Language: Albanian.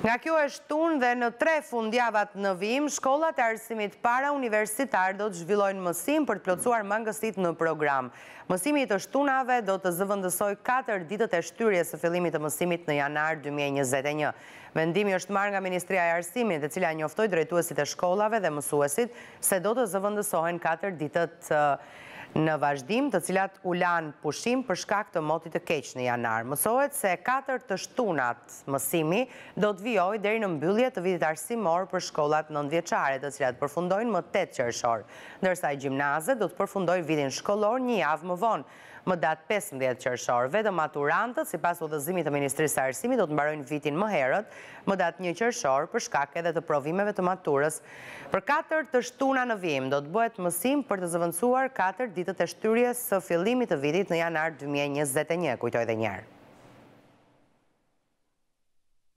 Nga kjo e shtun dhe në tre fundjavat në vim, shkollat e arsimit para universitar do të zhvillojnë mësim për të plocuar mangësit në program. Mësimi të shtunave do të zëvëndësoj 4 ditët e shtyrje së fillimit të mësimit në janar 2021. Vendimi është marrë nga Ministria e Arsimit dhe cila njoftoj drejtuesit e shkollave dhe mësuesit se do të zëvëndësohen 4 ditët në vazhdim të cilat u lanë pushim për shkak të motit të keq në janar. Mësohet se 4 të shtunat mësimi do të vioj dheri në mbyllje të vitit arsimor për shkollat në të cilat përfundojnë më 8 qërëshor. Nërsa i gjimnaze do të përfundoj vitin shkollor një javë më vonë, më datë 15 qërëshor. Vedë maturantët, si pas vëdëzimit të Ministrisë Arsimi, do të mbarojnë vitin më herët, më datë një qërëshor për shkak edhe të provimeve të maturës. Për 4 të shtuna në vim, do të bëhet mësim për të zëvëndsuar 4 ditët e shtyrjes së fillimit të vitit në janar 2021, kujtoj dhe njerë.